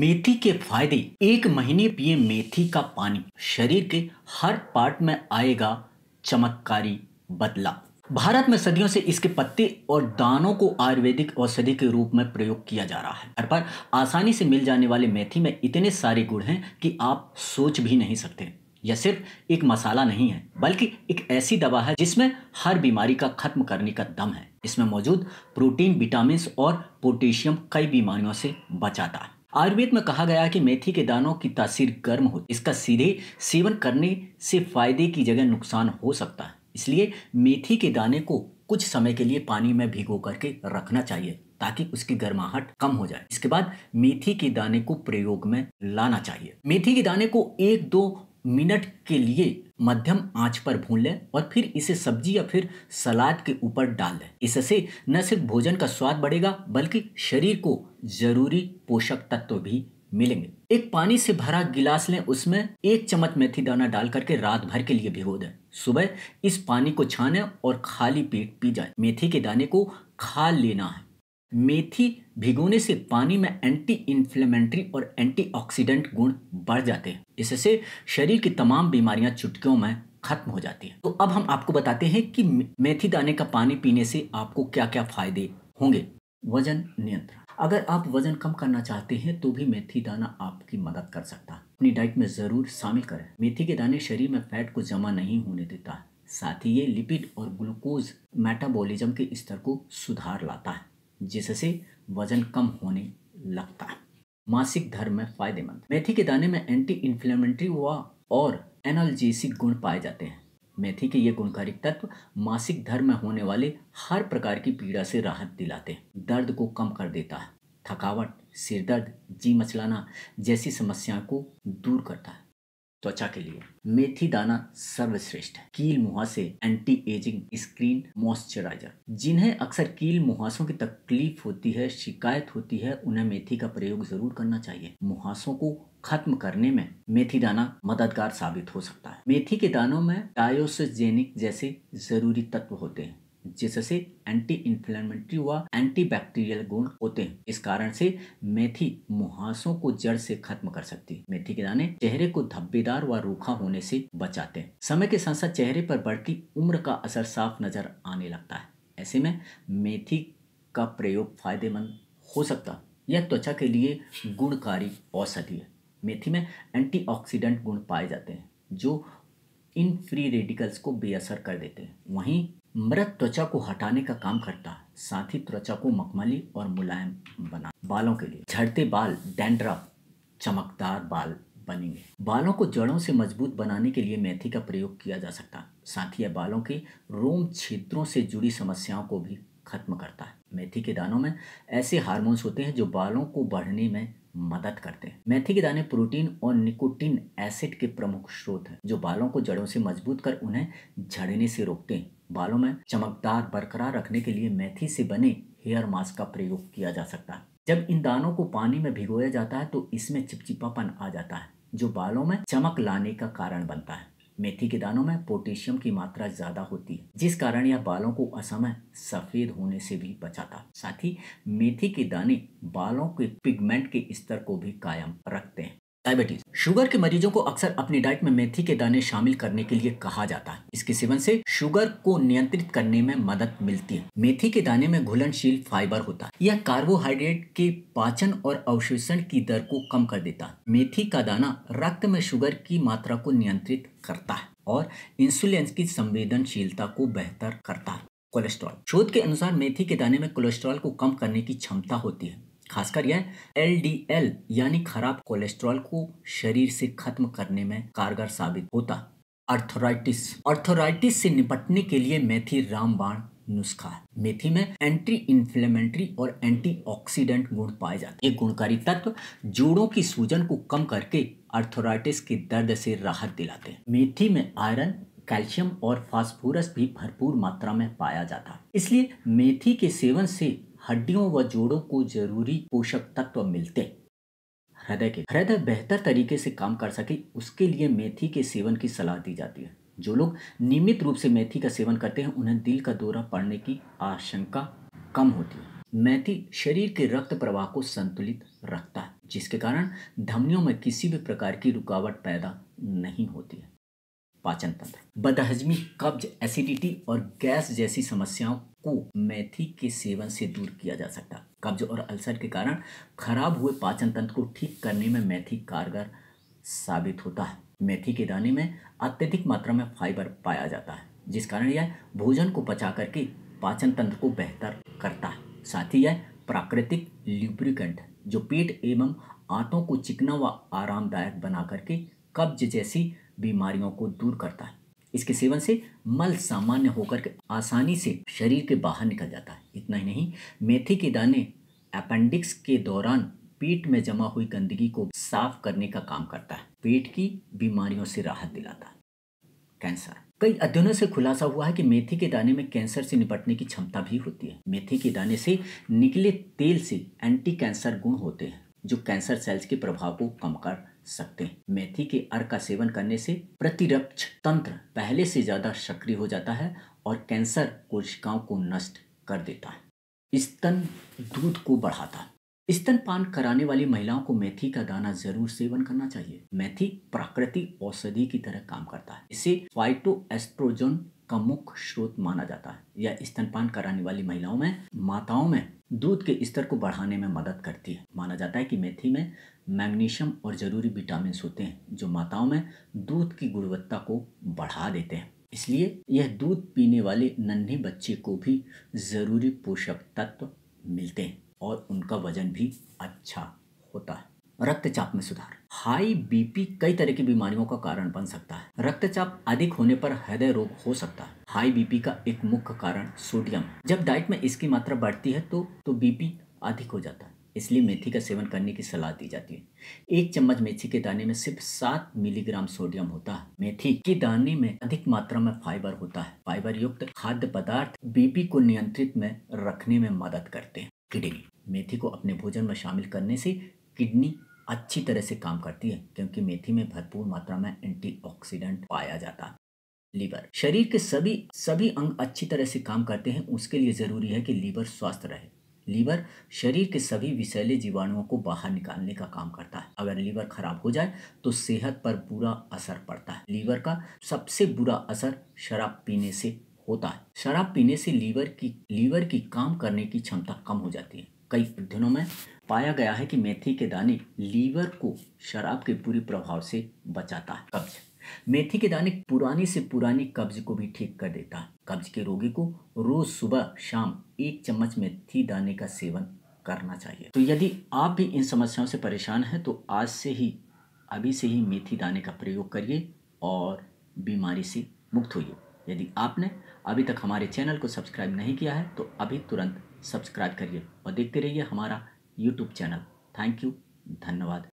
मेथी के फायदे एक महीने पिए मेथी का पानी शरीर के हर पार्ट में आएगा चमत्कारी बदलाव भारत में सदियों से इसके पत्ते और दानों को आयुर्वेदिक औषधि के रूप में प्रयोग किया जा रहा है घर पर आसानी से मिल जाने वाले मेथी में इतने सारे गुण हैं कि आप सोच भी नहीं सकते यह सिर्फ एक मसाला नहीं है बल्कि एक ऐसी दवा है जिसमें हर बीमारी का खत्म करने का दम है इसमें मौजूद प्रोटीन विटामिन और पोटेशियम कई बीमारियों से बचाता है आयुर्वेद में कहा गया कि मेथी के दानों की तासीर गर्म होती इसका सीधे सेवन करने से फायदे की जगह नुकसान हो सकता है इसलिए मेथी के दाने को कुछ समय के लिए पानी में भिगो करके रखना चाहिए ताकि उसकी गर्माहट कम हो जाए इसके बाद मेथी के दाने को प्रयोग में लाना चाहिए मेथी के दाने को एक दो मिनट के लिए मध्यम आंच पर भून लें और फिर इसे सब्जी या फिर सलाद के ऊपर डाल दें इससे न सिर्फ भोजन का स्वाद बढ़ेगा बल्कि शरीर को जरूरी पोषक तत्व भी मिलेंगे एक पानी से भरा गिलास लें उसमें एक चम्मच मेथी दाना डाल करके रात भर के लिए भिगो दें सुबह इस पानी को छाने और खाली पेट पी जाए मेथी के दाने को खा लेना है मेथी भिगोने से पानी में एंटी इन्फ्लेमेंट्री और एंटीऑक्सीडेंट गुण बढ़ जाते हैं इससे शरीर की तमाम बीमारियां चुटकियों में खत्म हो जाती है तो अब हम आपको बताते हैं कि मेथी दाने का पानी पीने से आपको क्या क्या फायदे होंगे वजन नियंत्रण अगर आप वजन कम करना चाहते हैं तो भी मेथी दाना आपकी मदद कर सकता है अपनी डाइट में जरूर शामिल करें मेथी के दाने शरीर में फैट को जमा नहीं होने देता है साथ ही ये लिपिड और ग्लूकोज मेटाबॉलिज्म के स्तर को सुधार लाता है जिससे वजन कम होने लगता है मासिक धर्म में फायदेमंद मेथी के दाने में एंटी इन्फ्लेमेंट्री हुआ और एनालजेसिक गुण पाए जाते हैं मेथी के ये गुणकारी तत्व मासिक धर्म में होने वाले हर प्रकार की पीड़ा से राहत दिलाते हैं दर्द को कम कर देता है थकावट सिरदर्द जी मचलाना जैसी समस्याओं को दूर करता है त्वचा के लिए मेथी दाना सर्वश्रेष्ठ है कील मुहासे एंटी एजिंग स्क्रीन मॉइस्चराइजर जिन्हें अक्सर कील मुहासों की तकलीफ होती है शिकायत होती है उन्हें मेथी का प्रयोग जरूर करना चाहिए मुहासों को खत्म करने में मेथी दाना मददगार साबित हो सकता है मेथी के दानों में डायोसजेनिक जैसे जरूरी तत्व होते हैं जिससे एंटी इंफ्लेमेटरी व एंटी बैक्टीरियल गुण होते हैं इस कारण से मेथी मुहासों को जड़ से खत्म कर सकती है मेथी के दाने चेहरे को धब्बेदार व रूखा होने से बचाते हैं समय के साथ साथ चेहरे पर बढ़ती उम्र का असर साफ नजर आने लगता है ऐसे में मेथी का प्रयोग फायदेमंद हो सकता यह त्वचा के लिए गुणकारी औषधि है मेथी में एंटीऑक्सीडेंट गुण पाए जाते हैं जो इन फ्री रेडिकल्स को बेअसर कर देते हैं वहीं मृत त्वचा को हटाने का काम करता है साथ ही त्वचा को मखमली और मुलायम बना बालों के लिए झड़ते बाल डेंड्रा चमकदार बाल बनेंगे बालों को जड़ों से मजबूत बनाने के लिए मेथी का प्रयोग किया जा सकता है साथ ही यह बालों के रोम छिद्रों से जुड़ी समस्याओं को भी खत्म करता है मेथी के दानों में ऐसे हार्मोन्स होते हैं जो बालों को बढ़ने में मदद करते हैं मेथी के दाने प्रोटीन और निकोटिन एसिड के प्रमुख स्रोत हैं जो बालों को जड़ों से मजबूत कर उन्हें झड़ने से रोकते हैं बालों में चमकदार बरकरार रखने के लिए मेथी से बने हेयर मास्क का प्रयोग किया जा सकता है जब इन दानों को पानी में भिगोया जाता है तो इसमें चिपचिपापन आ जाता है जो बालों में चमक लाने का कारण बनता है मेथी के दानों में पोटेशियम की मात्रा ज्यादा होती है जिस कारण यह बालों को असमय सफेद होने से भी बचाता साथ ही मेथी के दाने बालों के पिगमेंट के स्तर को भी कायम रखते हैं डायबिटीज शुगर के मरीजों को अक्सर अपनी डाइट में मेथी के दाने शामिल करने के लिए कहा जाता है इसके सेवन से शुगर को नियंत्रित करने में मदद मिलती है मेथी के दाने में घुलनशील फाइबर होता है यह कार्बोहाइड्रेट के पाचन और अवशोषण की दर को कम कर देता है मेथी का दाना रक्त में शुगर की मात्रा को नियंत्रित करता है और इंसुलिन की संवेदनशीलता को बेहतर करता है कोलेस्ट्रॉल शोध के अनुसार मेथी के दाने में कोलेस्ट्रॉल को कम करने की क्षमता होती है खासकर यह एल यानी खराब कोलेस्ट्रॉल को शरीर से खत्म करने में कारगर साबित होता अर्थोराइटिस अर्थोराइटिस से निपटने के लिए मेथी रामबाण नुस्खा मेथी में एंटी इन्फ्लेमेंट्री और एंटीऑक्सीडेंट गुण पाए जाते हैं ये गुणकारी तत्व जोड़ों की सूजन को कम करके अर्थोराइटिस के दर्द से राहत दिलाते हैं मेथी में आयरन कैल्शियम और फास्फोरस भी भरपूर मात्रा में पाया जाता है इसलिए मेथी के सेवन से हड्डियों व जोड़ों को जरूरी पोषक तत्व मिलते हैं हृदय के हृदय बेहतर तरीके से काम कर सके उसके लिए मेथी के सेवन की सलाह दी जाती है जो लोग नियमित रूप से मेथी का सेवन करते हैं उन्हें दिल का दौरा पड़ने की आशंका कम होती है मेथी शरीर के रक्त प्रवाह को संतुलित रखता है जिसके कारण धमनियों में किसी भी प्रकार की रुकावट पैदा नहीं होती है पाचन तंत्र बदहजमी कब्ज एसिडिटी और गैस जैसी समस्याओं को मेथी के सेवन से दूर किया जा सकता कब्ज और अल्सर के कारण खराब हुए पाचन तंत्र को ठीक करने में मेथी कारगर साबित होता है मेथी के दाने में अत्यधिक मात्रा में फाइबर पाया जाता है जिस कारण यह भोजन को पचा करके पाचन तंत्र को बेहतर करता है साथ ही यह प्राकृतिक ल्यूब्रिकेंट जो पेट एवं आंतों को चिकना व आरामदायक बना करके कब्ज जैसी बीमारियों को दूर करता है इसके सेवन से मल सामान्य होकर के आसानी से शरीर के बाहर निकल जाता है इतना ही नहीं मेथी के दाने अपेंडिक्स के दौरान पेट में जमा हुई गंदगी को साफ करने का काम करता है पेट की बीमारियों से राहत दिलाता है कैंसर कई अध्ययनों से खुलासा हुआ है कि मेथी के दाने में कैंसर से निपटने की क्षमता भी होती है मेथी के दाने से निकले तेल से एंटी कैंसर गुण होते हैं जो कैंसर सेल्स के प्रभाव को कम कर सकते हैं मेथी के अर्क का सेवन करने से प्रतिरक्ष तंत्र पहले से ज़्यादा सक्रिय हो जाता है और कैंसर कोशिकाओं को नष्ट कर देता है स्तन दूध को बढ़ाता है पान कराने वाली महिलाओं को मेथी का दाना जरूर सेवन करना चाहिए मेथी प्राकृतिक औषधि की तरह काम करता है इसे फाइटो एस्ट्रोजन का मुख्य स्रोत माना जाता है यह स्तनपान कराने वाली महिलाओं में माताओं में दूध के स्तर को बढ़ाने में मदद करती है माना जाता है कि मेथी में मैग्नीशियम और ज़रूरी विटामिन होते हैं जो माताओं में दूध की गुणवत्ता को बढ़ा देते हैं इसलिए यह दूध पीने वाले नन्हे बच्चे को भी ज़रूरी पोषक तत्व मिलते हैं और उनका वजन भी अच्छा होता है रक्तचाप में सुधार हाई बीपी कई तरह की बीमारियों का कारण बन सकता है रक्तचाप अधिक होने पर हृदय रोग हो सकता है हाई बीपी का एक मुख्य कारण सोडियम जब डाइट में इसकी मात्रा बढ़ती है तो तो बीपी अधिक हो जाता है इसलिए मेथी का सेवन करने की सलाह दी जाती है एक चम्मच मेथी के दाने में सिर्फ सात मिलीग्राम सोडियम होता है मेथी के दाने में अधिक मात्रा में फाइबर होता है फाइबर युक्त खाद्य पदार्थ बीपी को नियंत्रित में रखने में मदद करते हैं किडनी मेथी को अपने भोजन में शामिल करने से किडनी अच्छी तरह से काम करती है क्योंकि मेथी में भरपूर मात्रा में एंटीऑक्सीडेंट पाया जाता है लीवर शरीर के सभी सभी अंग अच्छी तरह से काम करते हैं उसके लिए ज़रूरी है कि लीवर स्वस्थ रहे लीवर शरीर के सभी विषैले जीवाणुओं को बाहर निकालने का काम करता है अगर लीवर खराब हो जाए तो सेहत पर बुरा असर पड़ता है लीवर का सबसे बुरा असर शराब पीने से होता है शराब पीने से लीवर की लीवर की काम करने की क्षमता कम हो जाती है कई दिनों में पाया गया है कि मेथी के दाने लीवर को शराब के बुरे प्रभाव से बचाता है कब्ज मेथी के दाने पुरानी से पुरानी कब्ज को भी ठीक कर देता है कब्ज के रोगी को रोज सुबह शाम एक चम्मच मेथी दाने का सेवन करना चाहिए तो यदि आप भी इन समस्याओं से परेशान हैं तो आज से ही अभी से ही मेथी दाने का प्रयोग करिए और बीमारी से मुक्त होइए यदि आपने अभी तक हमारे चैनल को सब्सक्राइब नहीं किया है तो अभी तुरंत सब्सक्राइब करिए और देखते रहिए हमारा यूट्यूब चैनल थैंक यू धन्यवाद